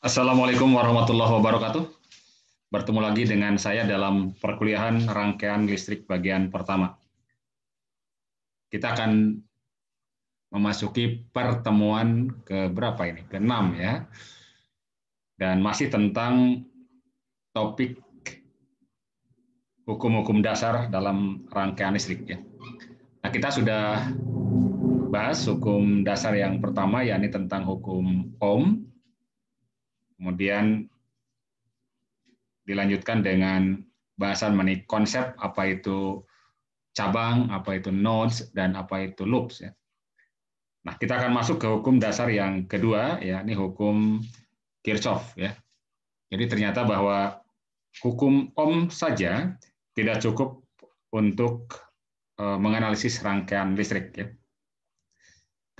Assalamualaikum warahmatullahi wabarakatuh. Bertemu lagi dengan saya dalam perkuliahan rangkaian listrik bagian pertama. Kita akan memasuki pertemuan ke berapa ini? Ke-6 ya. Dan masih tentang topik hukum-hukum dasar dalam rangkaian listrik ya. Nah, kita sudah bahas hukum dasar yang pertama yakni tentang hukum Ohm Kemudian dilanjutkan dengan bahasan mengenai konsep apa itu cabang, apa itu nodes, dan apa itu loops. Ya. Nah, kita akan masuk ke hukum dasar yang kedua, ya, ini hukum Kirchhoff. Ya. Jadi ternyata bahwa hukum Ohm saja tidak cukup untuk e, menganalisis rangkaian listrik. Ya.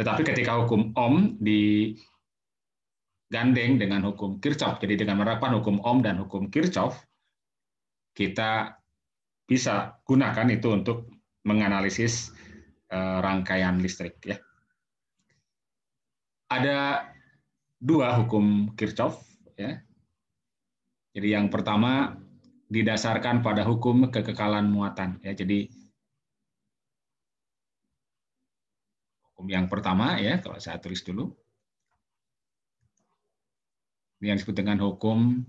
Tetapi ketika hukum Ohm di gandeng dengan hukum Kirchhoff. Jadi dengan menerapkan hukum Ohm dan hukum Kirchhoff, kita bisa gunakan itu untuk menganalisis eh, rangkaian listrik. Ya. Ada dua hukum Kirchhoff. Ya. Jadi yang pertama didasarkan pada hukum kekekalan muatan. Ya, jadi hukum yang pertama ya, kalau saya tulis dulu yang disebut dengan hukum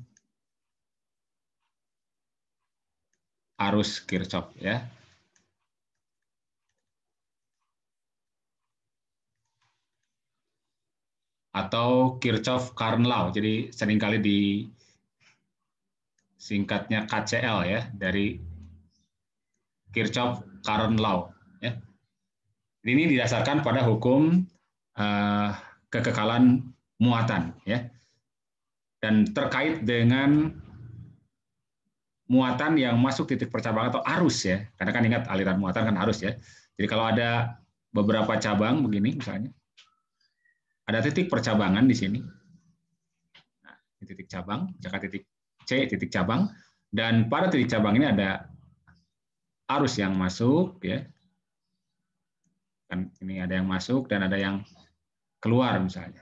arus Kirchhoff ya. Atau Kirchhoff Current Law. Jadi seringkali di singkatnya KCL ya dari Kirchhoff Current Law ya. Ini didasarkan pada hukum uh, kekekalan muatan ya dan terkait dengan muatan yang masuk titik percabangan atau arus ya. Karena kan ingat aliran muatan kan arus ya. Jadi kalau ada beberapa cabang begini misalnya, ada titik percabangan di sini. Nah, titik cabang, jaka titik C, titik cabang. Dan pada titik cabang ini ada arus yang masuk ya. Kan ini ada yang masuk dan ada yang keluar misalnya.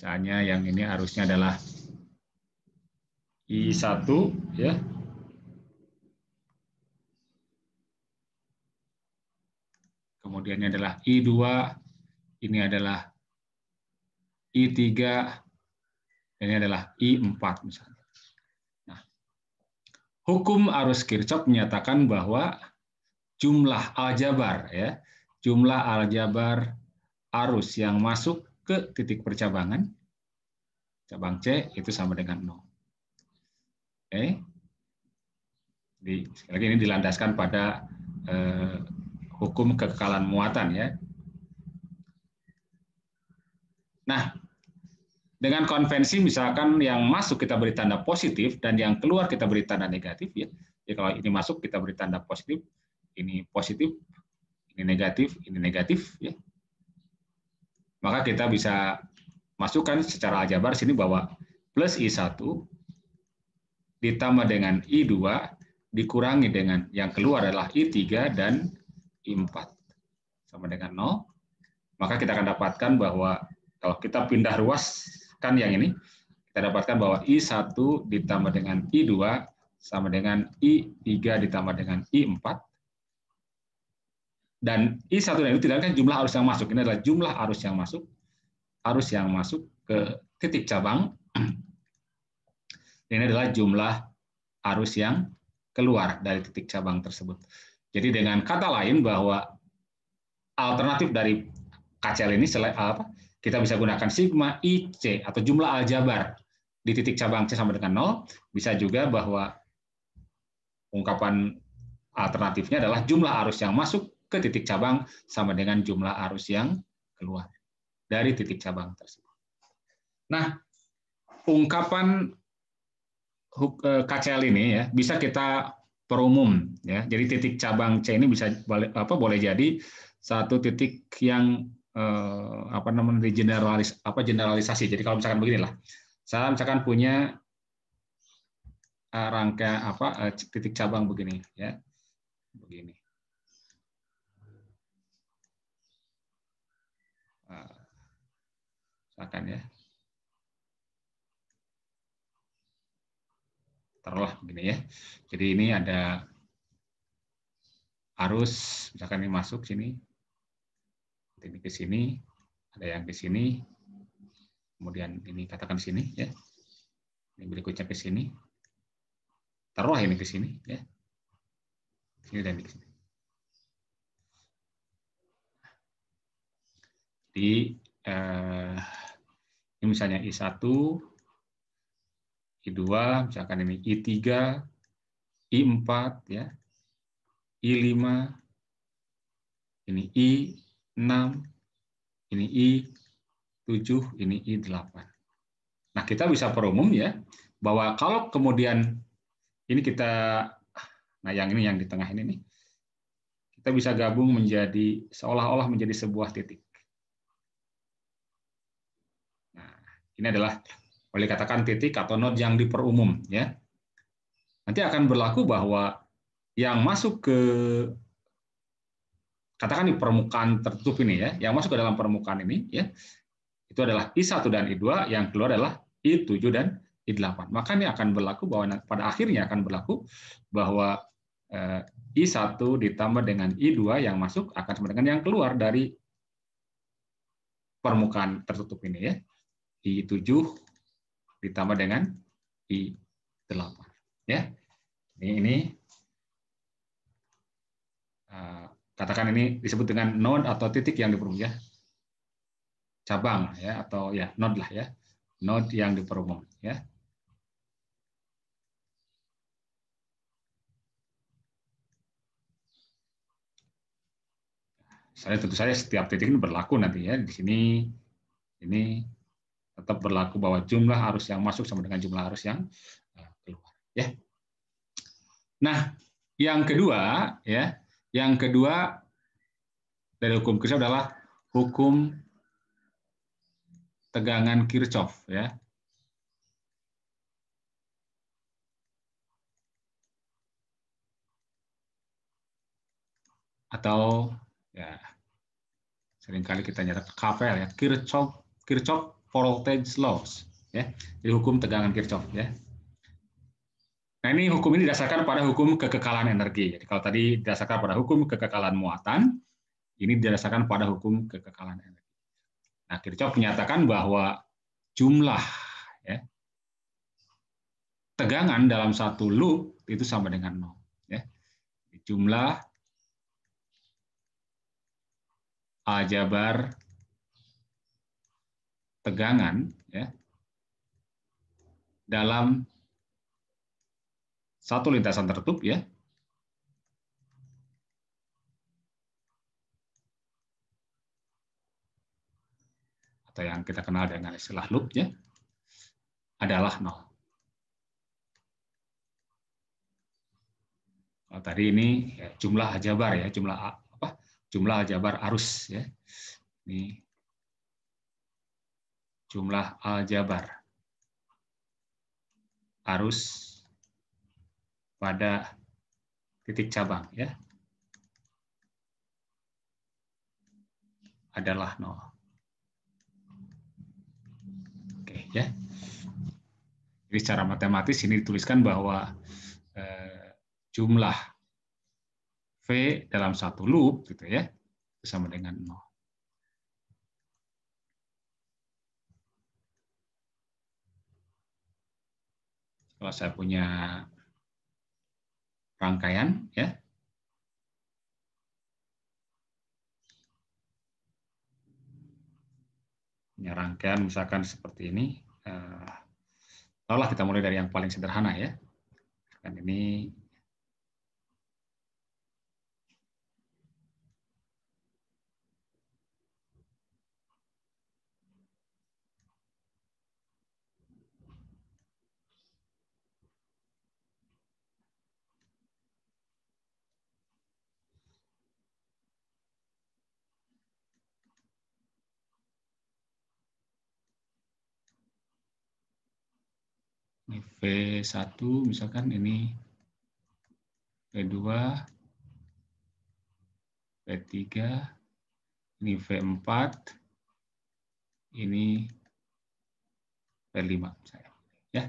Misalnya yang ini harusnya adalah I1 ya. Kemudian adalah I2, ini adalah I3, ini adalah I4 misalnya. Nah, hukum arus Kirchhoff menyatakan bahwa jumlah aljabar ya, jumlah aljabar arus yang masuk ke titik percabangan. Cabang C itu sama dengan 0. Oke. Okay. sekali lagi ini dilandaskan pada eh, hukum kekekalan muatan ya. Nah, dengan konvensi misalkan yang masuk kita beri tanda positif dan yang keluar kita beri tanda negatif ya. Jadi ya, kalau ini masuk kita beri tanda positif, ini positif, ini negatif, ini negatif ya. Maka kita bisa masukkan secara aljabar sini bahwa plus I1 ditambah dengan I2 dikurangi dengan yang keluar adalah I3 dan I4 sama dengan 0. Maka kita akan dapatkan bahwa kalau kita pindah ruas kan yang ini, kita dapatkan bahwa I1 ditambah dengan I2 sama dengan I3 ditambah dengan I4 dan I1 dan I2 kan jumlah arus yang masuk. Ini adalah jumlah arus yang masuk, arus yang masuk ke titik cabang. Ini adalah jumlah arus yang keluar dari titik cabang tersebut. Jadi dengan kata lain bahwa alternatif dari KCL ini selain apa? Kita bisa gunakan sigma IC atau jumlah aljabar di titik cabang C sama dengan 0, bisa juga bahwa ungkapan alternatifnya adalah jumlah arus yang masuk ke titik cabang sama dengan jumlah arus yang keluar dari titik cabang tersebut. Nah, ungkapan eh, KCL ini ya bisa kita perumum ya. Jadi titik cabang C ini bisa apa boleh jadi satu titik yang eh, apa namanya generalis apa generalisasi. Jadi kalau misalkan beginilah. Saya misalkan punya eh, rangka apa eh, titik cabang begini ya. Begini. Nah, silakan ya. Terlah begini ya. Jadi ini ada arus, misalkan ini masuk sini, ini ke sini, ada yang ke sini, kemudian ini katakan sini ya. Ini berikutnya ke sini. Taruhlah ini ke sini ya. ini dan di Jadi eh, ini misalnya I1, I2, misalkan ini I3, I4 ya. I5 ini I6 ini I7 ini I8. Nah, kita bisa perumum ya bahwa kalau kemudian ini kita nah yang ini yang di tengah ini nih kita bisa gabung menjadi seolah-olah menjadi sebuah titik. Ini adalah boleh katakan titik atau node yang diperumum ya. Nanti akan berlaku bahwa yang masuk ke katakan di permukaan tertutup ini ya, yang masuk ke dalam permukaan ini ya, itu adalah I1 dan I2, yang keluar adalah I7 dan I8. Maka ini akan berlaku bahwa pada akhirnya akan berlaku bahwa eh, I1 ditambah dengan I2 yang masuk akan sama dengan yang keluar dari permukaan tertutup ini ya. I7 ditambah dengan I8. Ya, ini, ini eh, katakan ini disebut dengan node atau titik yang diperumum ya cabang ya atau ya node lah ya node yang diperumum ya saya tentu saja setiap titik ini berlaku nanti ya di sini ini tetap berlaku bahwa jumlah arus yang masuk sama dengan jumlah arus yang eh, keluar ya nah yang kedua ya yang kedua dari hukum Kirchhoff adalah hukum tegangan Kirchhoff ya atau ya seringkali kita nyata KVL, ya Kirchhoff Kirchhoff voltage laws ya jadi hukum tegangan Kirchhoff ya nah ini hukum ini didasarkan pada hukum kekekalan energi jadi kalau tadi didasarkan pada hukum kekekalan muatan ini didasarkan pada hukum kekekalan energi nah Kirchhoff menyatakan bahwa jumlah ya, tegangan dalam satu loop itu sama dengan nol ya jumlah aljabar ketegangan ya, dalam satu lintasan tertutup ya. Atau yang kita kenal dengan istilah loop ya, adalah nol. Kalau tadi ini ya, jumlah jabar ya, jumlah apa? Jumlah jabar arus ya. Ini jumlah aljabar arus pada titik cabang ya adalah nol. Oke ya. Jadi secara matematis ini dituliskan bahwa eh, jumlah v dalam satu loop gitu ya sama dengan nol. Kalau saya punya rangkaian, ya. Punya rangkaian misalkan seperti ini. Eh, taulah kita mulai dari yang paling sederhana ya. Dan ini V1 misalkan ini V2, V3, ini V4, ini V5 saya. Ya.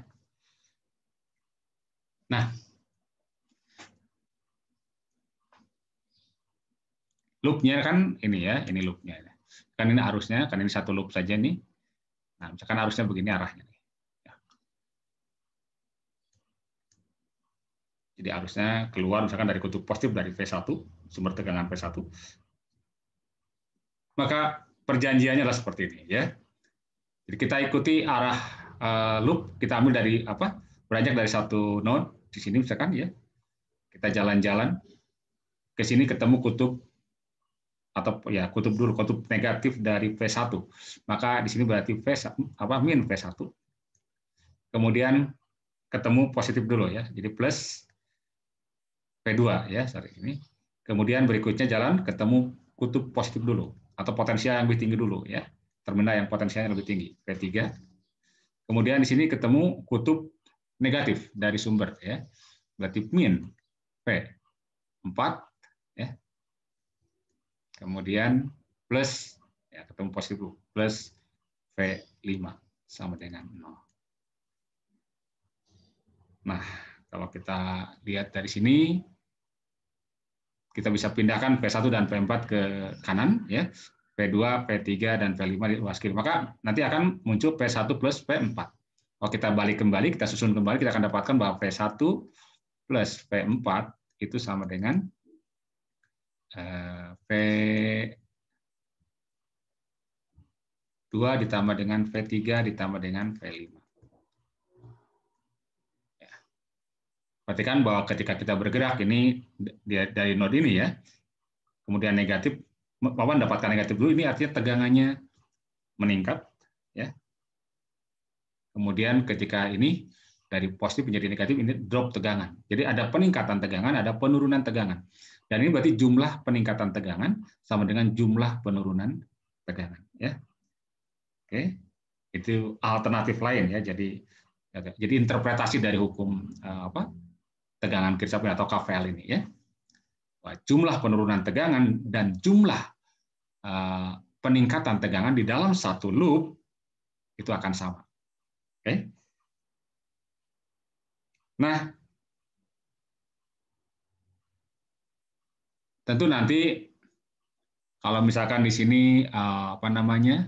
Nah, loopnya kan ini ya, ini loopnya. Ya. Kan ini arusnya, kan ini satu loop saja nih. Nah, misalkan arusnya begini arahnya. Jadi arusnya keluar misalkan dari kutub positif dari V1, sumber tegangan V1. Maka perjanjiannya adalah seperti ini ya. Jadi kita ikuti arah uh, loop, kita ambil dari apa? Beranjak dari satu node di sini misalkan ya. Kita jalan-jalan ke sini ketemu kutub atau ya kutub dulu kutub negatif dari V1. Maka di sini berarti V apa min V1. Kemudian ketemu positif dulu ya. Jadi plus P2 ya sorry ini. Kemudian berikutnya jalan ketemu kutub positif dulu atau potensial yang lebih tinggi dulu ya. Terminal yang potensialnya lebih tinggi P3. Kemudian di sini ketemu kutub negatif dari sumber ya. Berarti min P 4 ya. Kemudian plus ya ketemu positif dulu, plus P 5 sama dengan 0. Nah, kalau kita lihat dari sini, kita bisa pindahkan P1 dan P4 ke kanan, ya P2, P3, dan P5 di ruas kiri. Maka nanti akan muncul P1 plus P4. Kalau kita balik kembali, kita susun kembali, kita akan dapatkan bahwa P1 plus P4 itu sama dengan eh, P2 ditambah dengan P3 ditambah dengan P5. perhatikan bahwa ketika kita bergerak ini dari node ini ya, kemudian negatif, papan dapatkan negatif dulu, ini artinya tegangannya meningkat. ya. Kemudian ketika ini dari positif menjadi negatif, ini drop tegangan. Jadi ada peningkatan tegangan, ada penurunan tegangan. Dan ini berarti jumlah peningkatan tegangan sama dengan jumlah penurunan tegangan. ya. Oke, itu alternatif lain ya. Jadi jadi interpretasi dari hukum eh, apa tegangan Kirchhoff atau KVL ini ya. Jumlah penurunan tegangan dan jumlah eh, peningkatan tegangan di dalam satu loop itu akan sama. Oke. Okay? Nah, tentu nanti kalau misalkan di sini eh, apa namanya?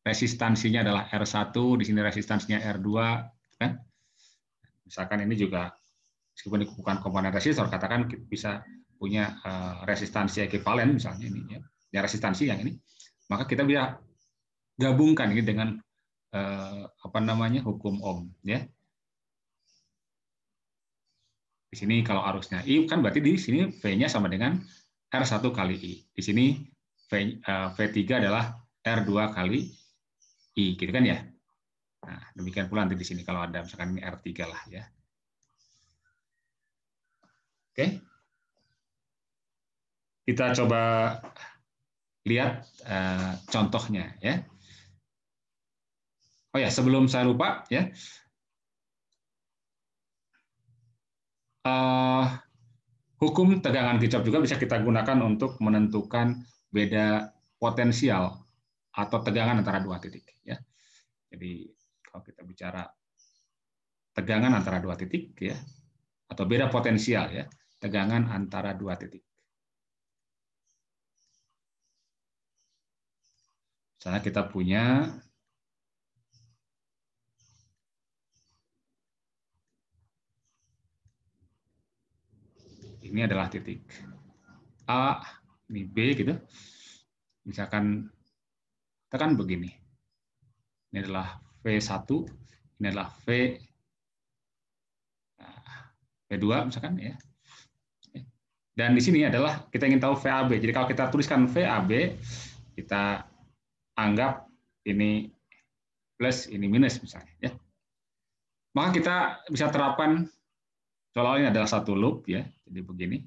resistansinya adalah R1, di sini resistansinya R2, kan? Misalkan ini juga meskipun bukan komponen resistor, katakan bisa punya uh, resistansi ekivalen misalnya ini ya, ya resistansi yang ini, maka kita bisa gabungkan ini dengan eh, apa namanya hukum ohm ya. Di sini kalau arusnya I kan berarti di sini V-nya sama dengan R1 kali I. Di sini V, eh, V3 adalah R2 kali I gitu kan ya. Nah, demikian pula nanti di sini kalau ada misalkan ini R3 lah ya. Oke. Kita coba lihat eh, contohnya ya. Oh ya, sebelum saya lupa ya. Uh, hukum tegangan kicap juga bisa kita gunakan untuk menentukan beda potensial atau tegangan antara dua titik ya. Jadi kalau kita bicara tegangan antara dua titik ya atau beda potensial ya tegangan antara dua titik. Misalnya kita punya ini adalah titik A, ini B gitu. Misalkan tekan begini. Ini adalah V1, ini adalah V nah, V2 misalkan ya. Dan di sini adalah kita ingin tahu VAB. Jadi kalau kita tuliskan VAB, kita anggap ini plus, ini minus misalnya. Ya. Maka kita bisa terapkan soalnya ini adalah satu loop. ya. Jadi begini.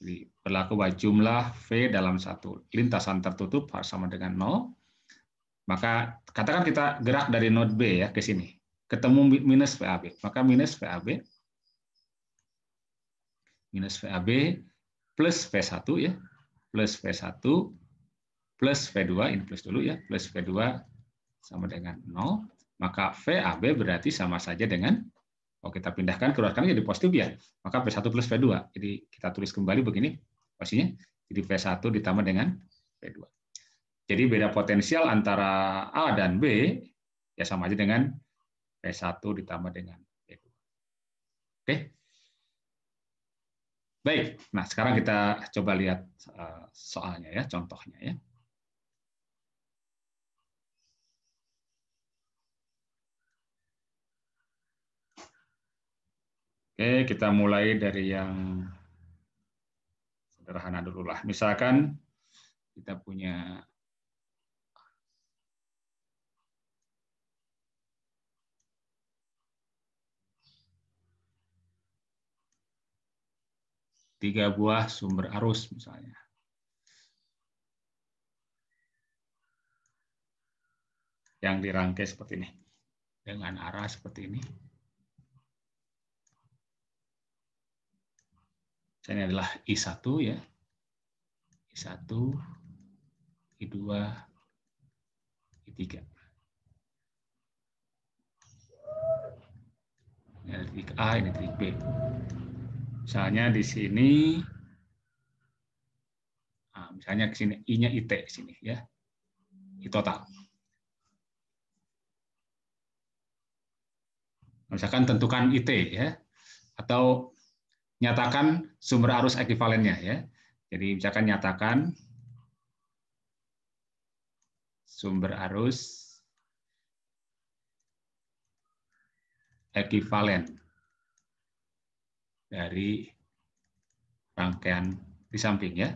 Jadi berlaku bahwa jumlah V dalam satu lintasan tertutup harus sama dengan 0. Maka katakan kita gerak dari node B ya ke sini. Ketemu minus VAB. Maka minus VAB minus VAB plus V1 ya, plus V1 plus V2, ini plus dulu ya, plus V2 sama dengan 0, maka VAB berarti sama saja dengan, kalau oh, kita pindahkan ke ruas kanan jadi positif ya, maka V1 plus V2. Jadi kita tulis kembali begini posisinya, jadi V1 ditambah dengan V2. Jadi beda potensial antara A dan B ya sama aja dengan v 1 ditambah dengan v 2 Oke. Baik, nah sekarang kita coba lihat eh, soalnya ya, contohnya ya. Oke, kita mulai dari yang sederhana dulu lah. Misalkan kita punya tiga buah sumber arus misalnya. Yang dirangkai seperti ini. Dengan arah seperti ini. Ini adalah I1 ya. I1, I2, I3. Ini titik A, ini titik B. Misalnya di sini, ah, misalnya di sini I-nya IT sini ya, I total. Misalkan tentukan IT ya, atau nyatakan sumber arus ekuivalennya ya. Jadi misalkan nyatakan sumber arus ekivalen dari rangkaian di samping ya.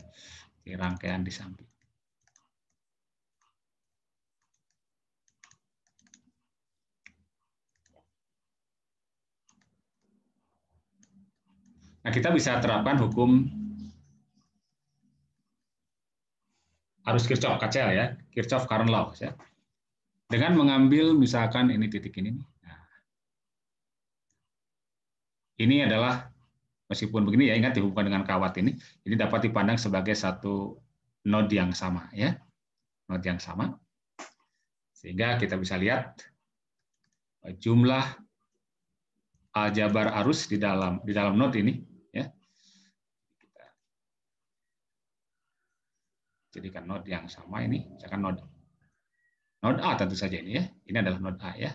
Di rangkaian di samping. Nah, kita bisa terapkan hukum arus Kirchhoff kacel ya, Kirchhoff current law ya. Dengan mengambil misalkan ini titik ini Nah, ini adalah Meskipun begini ya ingat dihubungkan dengan kawat ini, ini dapat dipandang sebagai satu node yang sama ya. Node yang sama. Sehingga kita bisa lihat eh, jumlah aljabar arus di dalam di dalam node ini ya. Kita jadikan node yang sama ini, misalkan node node A tentu saja ini ya. Ini adalah node A ya.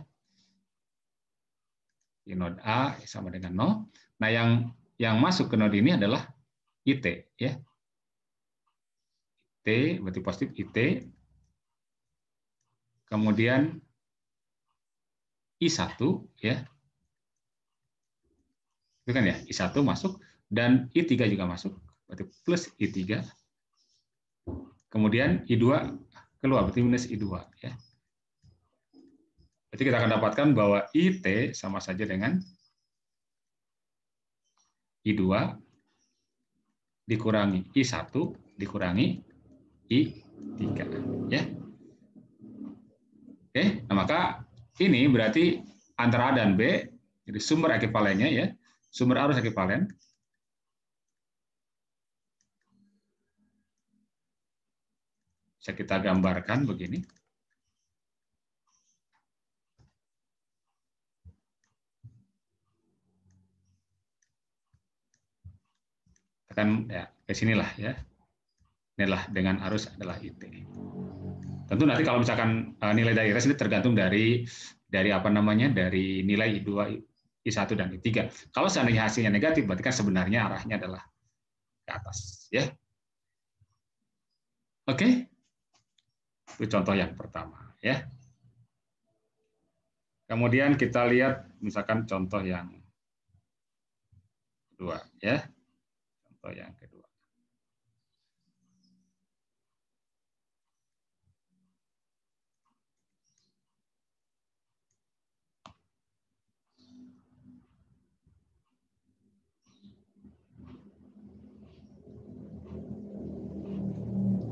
Ini node A sama dengan 0. Nah, yang yang masuk ke node ini adalah IT ya. IT berarti positif IT. Kemudian I1 ya. Itu kan ya, I1 masuk dan I3 juga masuk, berarti plus I3. Kemudian I2 keluar berarti minus I2 ya. Berarti kita akan dapatkan bahwa IT sama saja dengan I2 dikurangi I1 dikurangi I3 ya. Oke, nah maka ini berarti antara A dan B jadi sumber ekivalennya ya, sumber arus ekivalen bisa kita gambarkan begini. kan ya ke sinilah ya. Inilah dengan arus adalah IT. Tentu nanti kalau misalkan eh, nilai res ini tergantung dari dari apa namanya dari nilai I2, I1 dan I3. Kalau seandainya hasilnya negatif berarti kan sebenarnya arahnya adalah ke atas ya. Oke. Itu contoh yang pertama ya. Kemudian kita lihat misalkan contoh yang kedua ya yang kedua.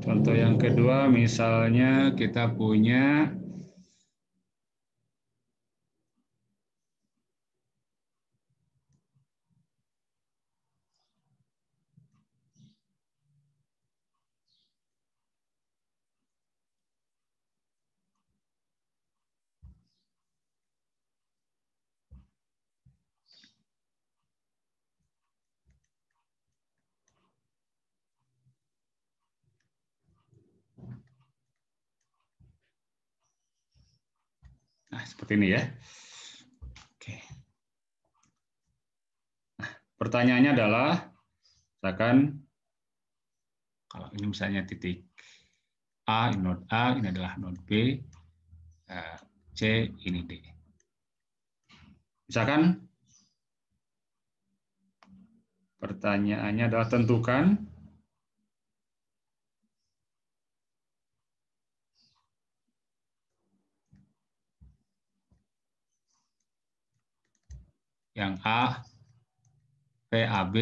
Contoh yang kedua misalnya kita punya seperti ini ya. Oke. Nah, pertanyaannya adalah, misalkan kalau ini misalnya titik A, ini node A, ini adalah node B, eh, C, ini D. Misalkan pertanyaannya adalah tentukan yang A PAB,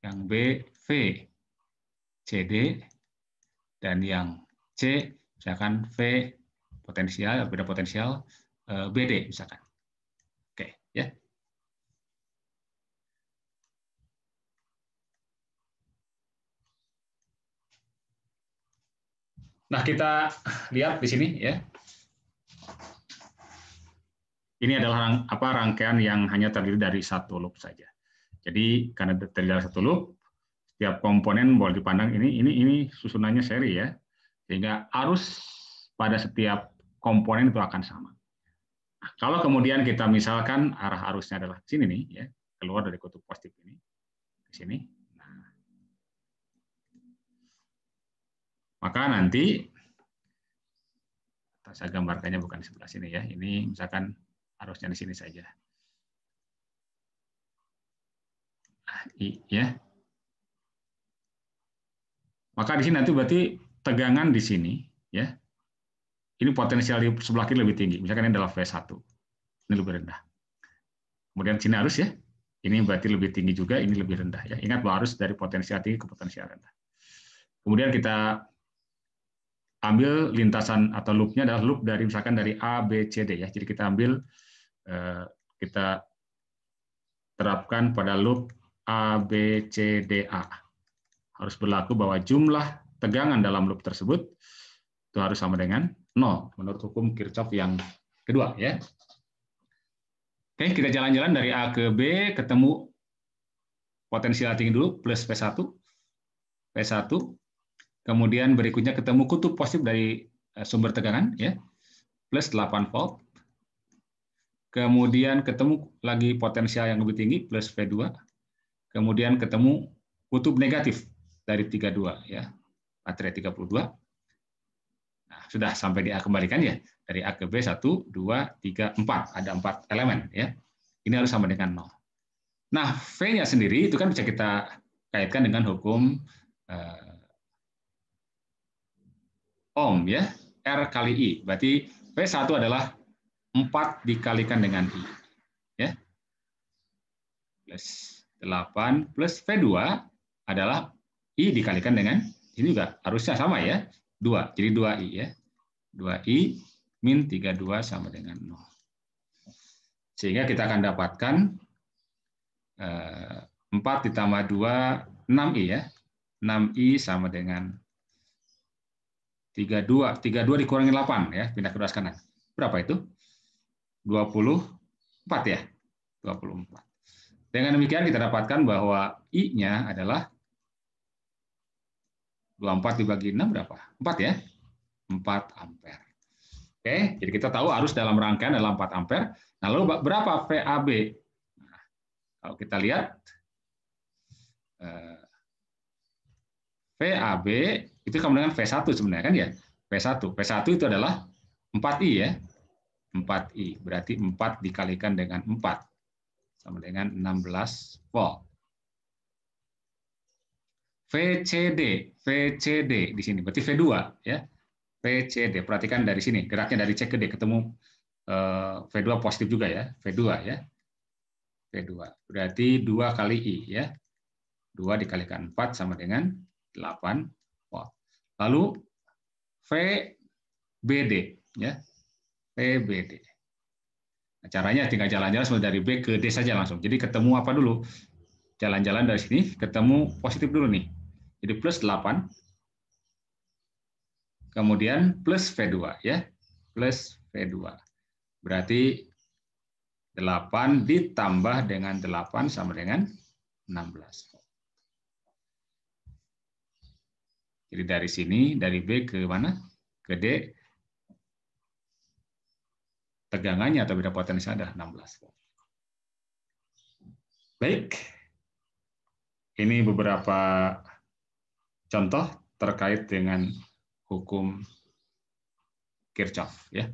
yang B V CD, dan yang C misalkan V potensial beda potensial eh, BD misalkan. Oke, ya. Nah, kita lihat di sini ya. Ini adalah apa rangkaian yang hanya terdiri dari satu loop saja. Jadi karena terdiri dari satu loop, setiap komponen boleh dipandang ini ini ini susunannya seri ya. Sehingga arus pada setiap komponen itu akan sama. Nah, kalau kemudian kita misalkan arah arusnya adalah sini nih ya, keluar dari kutub positif ini ke sini. Nah. maka nanti saya gambarkannya bukan di sebelah sini ya. Ini misalkan harusnya di sini saja. Ah, I, ya. Maka di sini nanti berarti tegangan di sini, ya. Ini potensial di sebelah kiri lebih tinggi. Misalkan ini adalah V1. Ini lebih rendah. Kemudian sini harus ya. Ini berarti lebih tinggi juga, ini lebih rendah ya. Ingat bahwa harus dari potensial tinggi ke potensial rendah. Kemudian kita ambil lintasan atau loopnya adalah loop dari misalkan dari A, B, C, D ya. Jadi kita ambil Eh, kita terapkan pada loop A, B, C, D, A. Harus berlaku bahwa jumlah tegangan dalam loop tersebut itu harus sama dengan 0 menurut hukum Kirchhoff yang kedua ya. Oke, kita jalan-jalan dari A ke B, ketemu potensial tinggi dulu plus P1. P1. Kemudian berikutnya ketemu kutub positif dari eh, sumber tegangan ya. Plus 8 volt kemudian ketemu lagi potensial yang lebih tinggi plus V2, kemudian ketemu kutub negatif dari 32 ya, baterai 32. Nah, sudah sampai di A kembalikan ya. Dari A ke B 1 2 3 4, ada 4 elemen ya. Ini harus sama dengan 0. Nah, V-nya sendiri itu kan bisa kita kaitkan dengan hukum eh, Ohm ya, R kali I. Berarti V1 adalah 4 dikalikan dengan I. Ya. Plus 8 plus V2 adalah I dikalikan dengan ini juga. Harusnya sama ya. 2. Jadi 2I ya. 2I min 32 sama dengan 0. Sehingga kita akan dapatkan 4 eh, ditambah 2, 6I ya. 6I sama dengan 32. 32 dikurangi 8 ya. Pindah ke ruas kanan. Berapa itu? 24 ya. 24. Dengan demikian kita dapatkan bahwa I-nya adalah 24 dibagi 6 berapa? 4 ya. 4 ampere. Oke, jadi kita tahu arus dalam rangkaian adalah 4 ampere. Nah, lalu berapa VAB? Nah, kalau kita lihat eh, VAB itu sama dengan V1 sebenarnya kan ya? V1. V1 itu adalah 4I ya. 4i. Berarti 4 dikalikan dengan 4. Sama dengan 16 volt. VCD, VCD di sini. Berarti V2 ya. VCD. Perhatikan dari sini. Geraknya dari C ke D. Ketemu eh, V2 positif juga ya. V2 ya. V2. Berarti 2 kali I ya. 2 dikalikan 4 sama dengan 8 volt. Lalu VBD ya. TBD. Nah, caranya tinggal jalan-jalan dari B ke D saja langsung. Jadi ketemu apa dulu? Jalan-jalan dari sini, ketemu positif dulu nih. Jadi plus 8, kemudian plus V2 ya, plus V2. Berarti 8 ditambah dengan 8 sama dengan 16. Jadi dari sini, dari B ke mana? Ke D, tegangannya atau beda potensi ada 16 volt. Baik, ini beberapa contoh terkait dengan hukum Kirchhoff. Ya,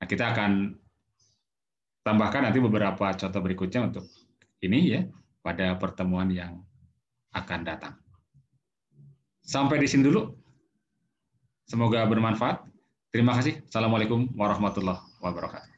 nah, kita akan tambahkan nanti beberapa contoh berikutnya untuk ini ya pada pertemuan yang akan datang. Sampai di sini dulu. Semoga bermanfaat. Terima kasih. Assalamualaikum warahmatullahi wabarakatuh.